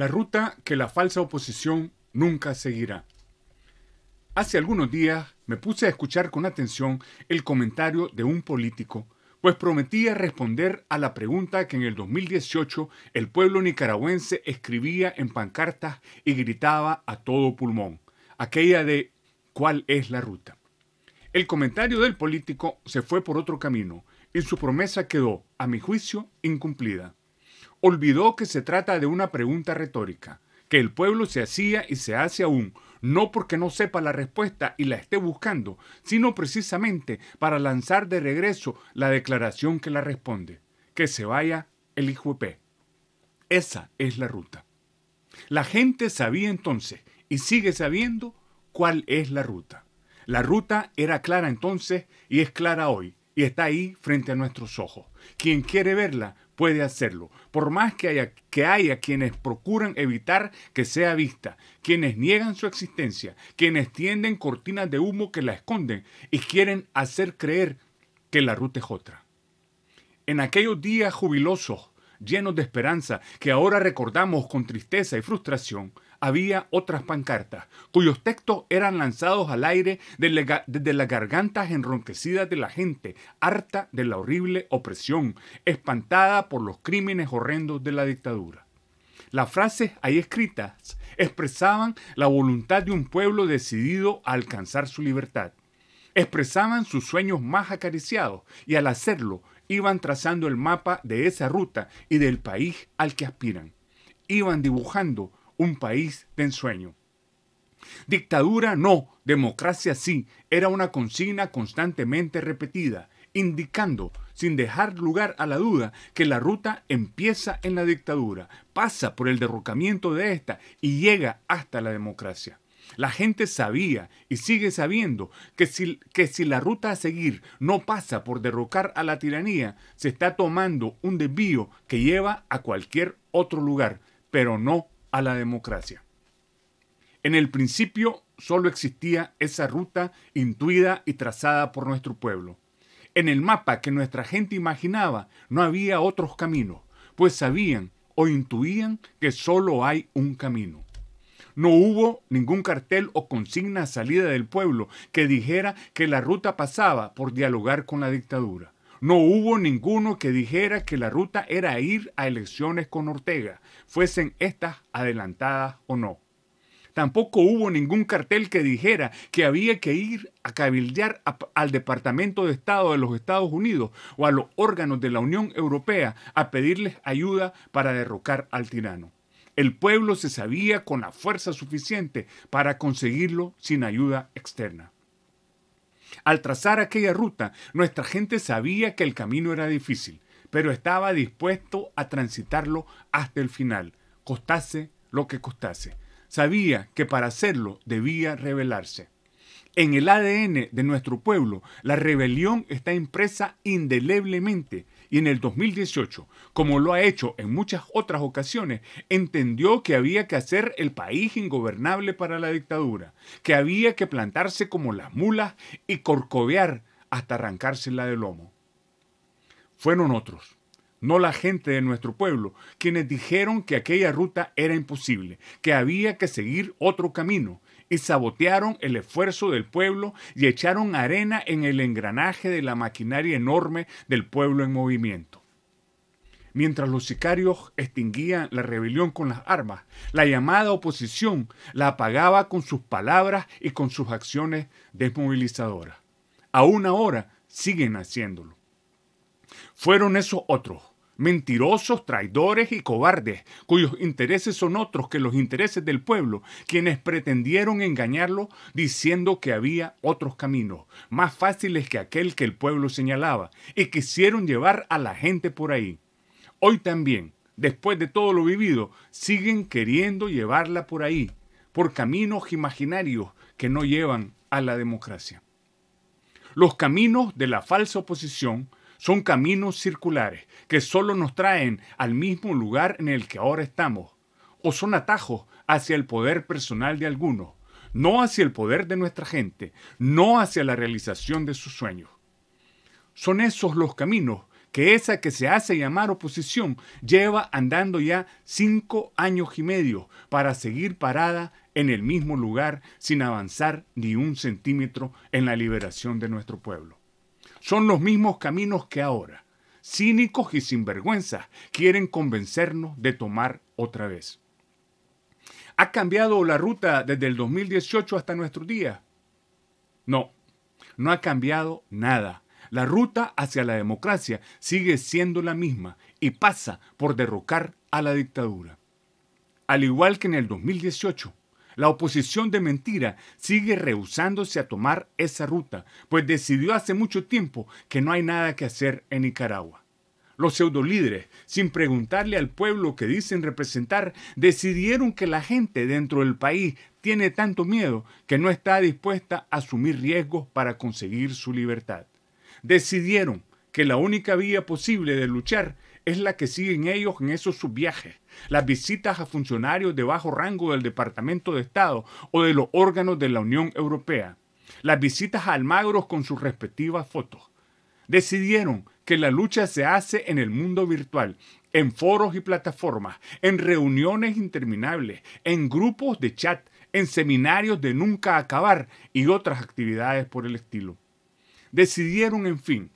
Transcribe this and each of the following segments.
la ruta que la falsa oposición nunca seguirá. Hace algunos días me puse a escuchar con atención el comentario de un político, pues prometía responder a la pregunta que en el 2018 el pueblo nicaragüense escribía en pancartas y gritaba a todo pulmón, aquella de ¿cuál es la ruta? El comentario del político se fue por otro camino y su promesa quedó, a mi juicio, incumplida olvidó que se trata de una pregunta retórica, que el pueblo se hacía y se hace aún, no porque no sepa la respuesta y la esté buscando, sino precisamente para lanzar de regreso la declaración que la responde, que se vaya el hijo Esa es la ruta. La gente sabía entonces y sigue sabiendo cuál es la ruta. La ruta era clara entonces y es clara hoy y está ahí frente a nuestros ojos. Quien quiere verla puede hacerlo, por más que haya, que haya quienes procuran evitar que sea vista, quienes niegan su existencia, quienes tienden cortinas de humo que la esconden y quieren hacer creer que la ruta es otra. En aquellos días jubilosos, llenos de esperanza, que ahora recordamos con tristeza y frustración, había otras pancartas, cuyos textos eran lanzados al aire desde las gargantas enronquecidas de la gente, harta de la horrible opresión, espantada por los crímenes horrendos de la dictadura. Las frases ahí escritas expresaban la voluntad de un pueblo decidido a alcanzar su libertad. Expresaban sus sueños más acariciados y al hacerlo iban trazando el mapa de esa ruta y del país al que aspiran. Iban dibujando un país de ensueño. Dictadura no, democracia sí, era una consigna constantemente repetida, indicando, sin dejar lugar a la duda, que la ruta empieza en la dictadura, pasa por el derrocamiento de ésta y llega hasta la democracia. La gente sabía y sigue sabiendo que si, que si la ruta a seguir no pasa por derrocar a la tiranía, se está tomando un desvío que lleva a cualquier otro lugar, pero no a la democracia. En el principio solo existía esa ruta intuida y trazada por nuestro pueblo. En el mapa que nuestra gente imaginaba no había otros caminos, pues sabían o intuían que solo hay un camino. No hubo ningún cartel o consigna a salida del pueblo que dijera que la ruta pasaba por dialogar con la dictadura. No hubo ninguno que dijera que la ruta era ir a elecciones con Ortega, fuesen estas adelantadas o no. Tampoco hubo ningún cartel que dijera que había que ir a cabildear al Departamento de Estado de los Estados Unidos o a los órganos de la Unión Europea a pedirles ayuda para derrocar al tirano. El pueblo se sabía con la fuerza suficiente para conseguirlo sin ayuda externa. Al trazar aquella ruta, nuestra gente sabía que el camino era difícil, pero estaba dispuesto a transitarlo hasta el final, costase lo que costase. Sabía que para hacerlo debía rebelarse. En el ADN de nuestro pueblo, la rebelión está impresa indeleblemente y en el 2018, como lo ha hecho en muchas otras ocasiones, entendió que había que hacer el país ingobernable para la dictadura, que había que plantarse como las mulas y corcovear hasta arrancársela del lomo. Fueron otros no la gente de nuestro pueblo, quienes dijeron que aquella ruta era imposible, que había que seguir otro camino, y sabotearon el esfuerzo del pueblo y echaron arena en el engranaje de la maquinaria enorme del pueblo en movimiento. Mientras los sicarios extinguían la rebelión con las armas, la llamada oposición la apagaba con sus palabras y con sus acciones desmovilizadoras. Aún ahora siguen haciéndolo. Fueron esos otros, mentirosos, traidores y cobardes, cuyos intereses son otros que los intereses del pueblo, quienes pretendieron engañarlo diciendo que había otros caminos, más fáciles que aquel que el pueblo señalaba, y quisieron llevar a la gente por ahí. Hoy también, después de todo lo vivido, siguen queriendo llevarla por ahí, por caminos imaginarios que no llevan a la democracia. Los caminos de la falsa oposición son caminos circulares que solo nos traen al mismo lugar en el que ahora estamos, o son atajos hacia el poder personal de algunos, no hacia el poder de nuestra gente, no hacia la realización de sus sueños. Son esos los caminos que esa que se hace llamar oposición lleva andando ya cinco años y medio para seguir parada en el mismo lugar sin avanzar ni un centímetro en la liberación de nuestro pueblo son los mismos caminos que ahora. Cínicos y sinvergüenzas quieren convencernos de tomar otra vez. ¿Ha cambiado la ruta desde el 2018 hasta nuestro día? No, no ha cambiado nada. La ruta hacia la democracia sigue siendo la misma y pasa por derrocar a la dictadura. Al igual que en el 2018, la oposición de mentira sigue rehusándose a tomar esa ruta, pues decidió hace mucho tiempo que no hay nada que hacer en Nicaragua. Los pseudolíderes, sin preguntarle al pueblo que dicen representar, decidieron que la gente dentro del país tiene tanto miedo que no está dispuesta a asumir riesgos para conseguir su libertad. Decidieron que la única vía posible de luchar es la que siguen ellos en esos subviajes. Las visitas a funcionarios de bajo rango del Departamento de Estado o de los órganos de la Unión Europea. Las visitas a Almagros con sus respectivas fotos. Decidieron que la lucha se hace en el mundo virtual, en foros y plataformas, en reuniones interminables, en grupos de chat, en seminarios de nunca acabar y otras actividades por el estilo. Decidieron, en fin,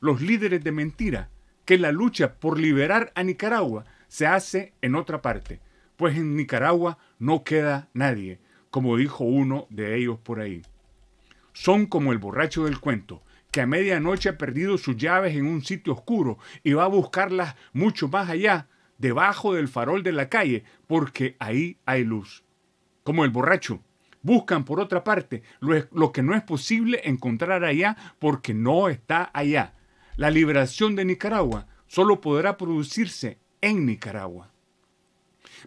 los líderes de mentira que la lucha por liberar a Nicaragua se hace en otra parte, pues en Nicaragua no queda nadie, como dijo uno de ellos por ahí. Son como el borracho del cuento, que a medianoche ha perdido sus llaves en un sitio oscuro y va a buscarlas mucho más allá, debajo del farol de la calle, porque ahí hay luz. Como el borracho, buscan por otra parte lo, que no es posible encontrar allá porque no está allá la liberación de Nicaragua solo podrá producirse en Nicaragua.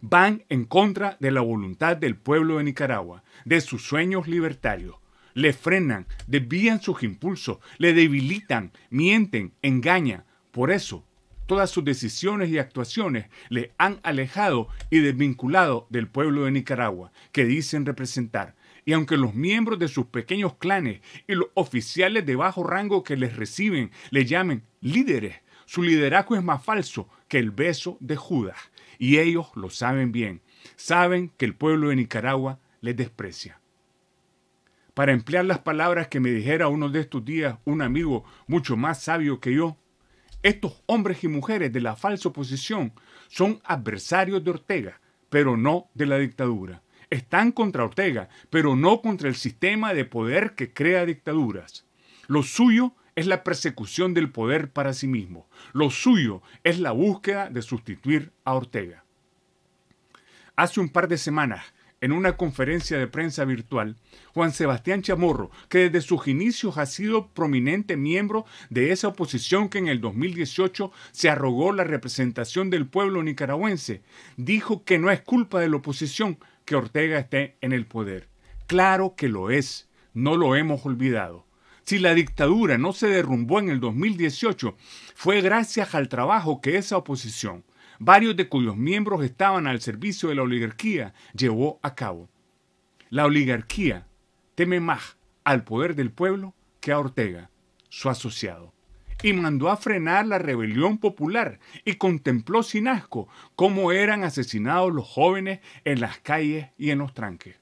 Van en contra de la voluntad del pueblo de Nicaragua, de sus sueños libertarios. Le frenan, desvían sus impulsos, le debilitan, mienten, engañan. Por eso, todas sus decisiones y actuaciones le han alejado y desvinculado del pueblo de Nicaragua, que dicen representar, y aunque los miembros de sus pequeños clanes y los oficiales de bajo rango que les reciben le llamen líderes, su liderazgo es más falso que el beso de Judas. Y ellos lo saben bien. Saben que el pueblo de Nicaragua les desprecia. Para emplear las palabras que me dijera uno de estos días un amigo mucho más sabio que yo, estos hombres y mujeres de la falsa oposición son adversarios de Ortega, pero no de la dictadura están contra Ortega, pero no contra el sistema de poder que crea dictaduras. Lo suyo es la persecución del poder para sí mismo. Lo suyo es la búsqueda de sustituir a Ortega. Hace un par de semanas, en una conferencia de prensa virtual, Juan Sebastián Chamorro, que desde sus inicios ha sido prominente miembro de esa oposición que en el 2018 se arrogó la representación del pueblo nicaragüense, dijo que no es culpa de la oposición, que Ortega esté en el poder. Claro que lo es, no lo hemos olvidado. Si la dictadura no se derrumbó en el 2018, fue gracias al trabajo que esa oposición, varios de cuyos miembros estaban al servicio de la oligarquía, llevó a cabo. La oligarquía teme más al poder del pueblo que a Ortega, su asociado y mandó a frenar la rebelión popular y contempló sin asco cómo eran asesinados los jóvenes en las calles y en los tranques.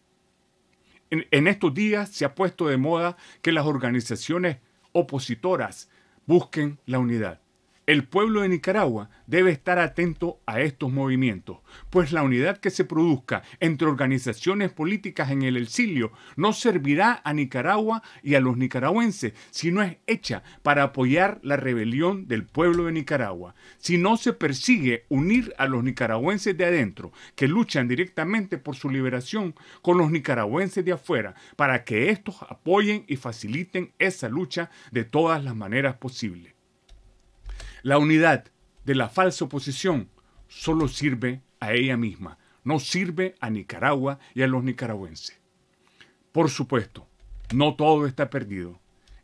En, estos días se ha puesto de moda que las organizaciones opositoras busquen la unidad. El pueblo de Nicaragua debe estar atento a estos movimientos, pues la unidad que se produzca entre organizaciones políticas en el exilio no servirá a Nicaragua y a los nicaragüenses si no es hecha para apoyar la rebelión del pueblo de Nicaragua, si no se persigue unir a los nicaragüenses de adentro que luchan directamente por su liberación con los nicaragüenses de afuera para que estos apoyen y faciliten esa lucha de todas las maneras posibles. La unidad de la falsa oposición solo sirve a ella misma, no sirve a Nicaragua y a los nicaragüenses. Por supuesto, no todo está perdido.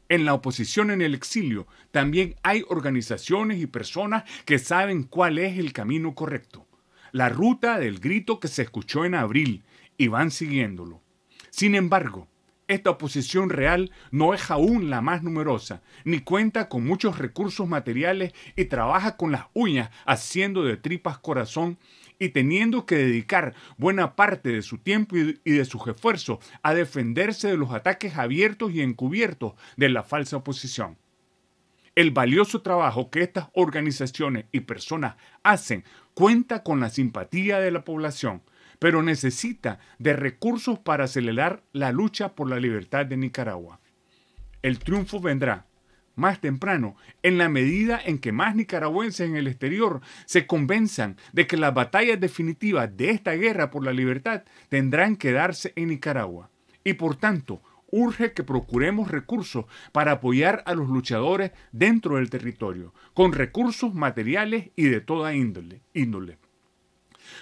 En la oposición en el exilio también hay organizaciones y personas que saben cuál es el camino correcto, la ruta del grito que se escuchó en abril y van siguiéndolo. Sin embargo, esta oposición real no es aún la más numerosa, ni cuenta con muchos recursos materiales y trabaja con las uñas haciendo de tripas corazón y teniendo que dedicar buena parte de su tiempo y de sus esfuerzos a defenderse de los ataques abiertos y encubiertos de la falsa oposición. El valioso trabajo que estas organizaciones y personas hacen cuenta con la simpatía de la población, pero necesita de recursos para acelerar la lucha por la libertad de Nicaragua. El triunfo vendrá, más temprano, en la medida en que más nicaragüenses en el exterior se convenzan de que las batallas definitivas de esta guerra por la libertad tendrán que darse en Nicaragua. Y por tanto, urge que procuremos recursos para apoyar a los luchadores dentro del territorio, con recursos materiales y de toda índole. índole.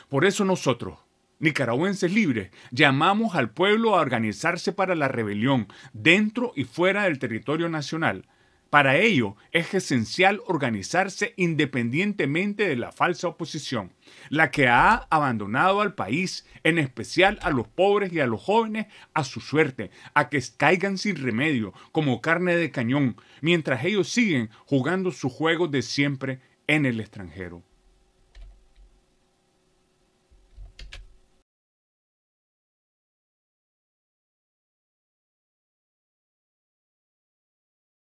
Por eso nosotros, nicaragüenses libres, llamamos al pueblo a organizarse para la rebelión dentro y fuera del territorio nacional. Para ello es esencial organizarse independientemente de la falsa oposición, la que ha abandonado al país, en especial a los pobres y a los jóvenes, a su suerte, a que caigan sin remedio, como carne de cañón, mientras ellos siguen jugando su juego de siempre en el extranjero.